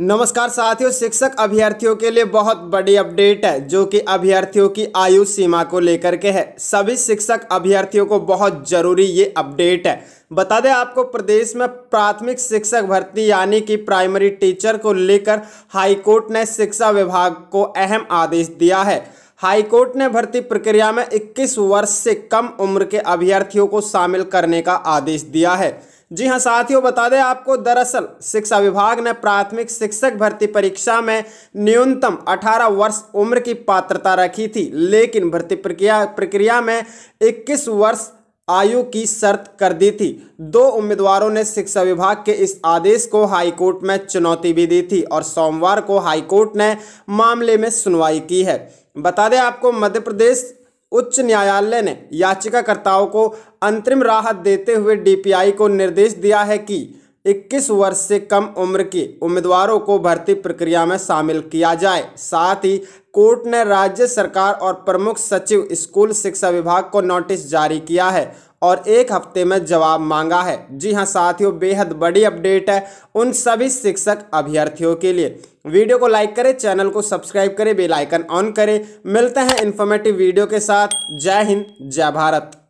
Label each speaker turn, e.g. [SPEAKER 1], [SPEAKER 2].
[SPEAKER 1] नमस्कार साथियों शिक्षक अभ्यर्थियों के लिए बहुत बड़ी अपडेट है जो कि अभ्यर्थियों की आयु सीमा को लेकर के है सभी शिक्षक अभ्यर्थियों को बहुत ज़रूरी ये अपडेट है बता दें आपको प्रदेश में प्राथमिक शिक्षक भर्ती यानी कि प्राइमरी टीचर को लेकर हाईकोर्ट ने शिक्षा विभाग को अहम आदेश दिया है हाईकोर्ट ने भर्ती प्रक्रिया में 21 वर्ष से कम उम्र के अभ्यर्थियों को शामिल करने का आदेश दिया है जी हाँ साथियों बता दें आपको दरअसल शिक्षा विभाग ने प्राथमिक शिक्षक भर्ती परीक्षा में न्यूनतम 18 वर्ष उम्र की पात्रता रखी थी लेकिन भर्ती प्रक्रिया प्रक्रिया में 21 वर्ष आयु की शर्त कर दी थी दो उम्मीदवारों ने शिक्षा विभाग के इस आदेश को हाईकोर्ट में चुनौती भी दी थी और सोमवार को हाईकोर्ट ने मामले में सुनवाई की है बता दें आपको मध्य प्रदेश उच्च न्यायालय ने याचिकाकर्ताओं को अंतरिम राहत देते हुए डीपीआई को निर्देश दिया है कि 21 वर्ष से कम उम्र के उम्मीदवारों को भर्ती प्रक्रिया में शामिल किया जाए साथ ही कोर्ट ने राज्य सरकार और प्रमुख सचिव स्कूल शिक्षा विभाग को नोटिस जारी किया है और एक हफ्ते में जवाब मांगा है जी हाँ साथियों बेहद बड़ी अपडेट है उन सभी शिक्षक अभ्यर्थियों के लिए वीडियो को लाइक करें चैनल को सब्सक्राइब करें बेल आइकन ऑन करें मिलते हैं इन्फॉर्मेटिव वीडियो के साथ जय हिंद जय भारत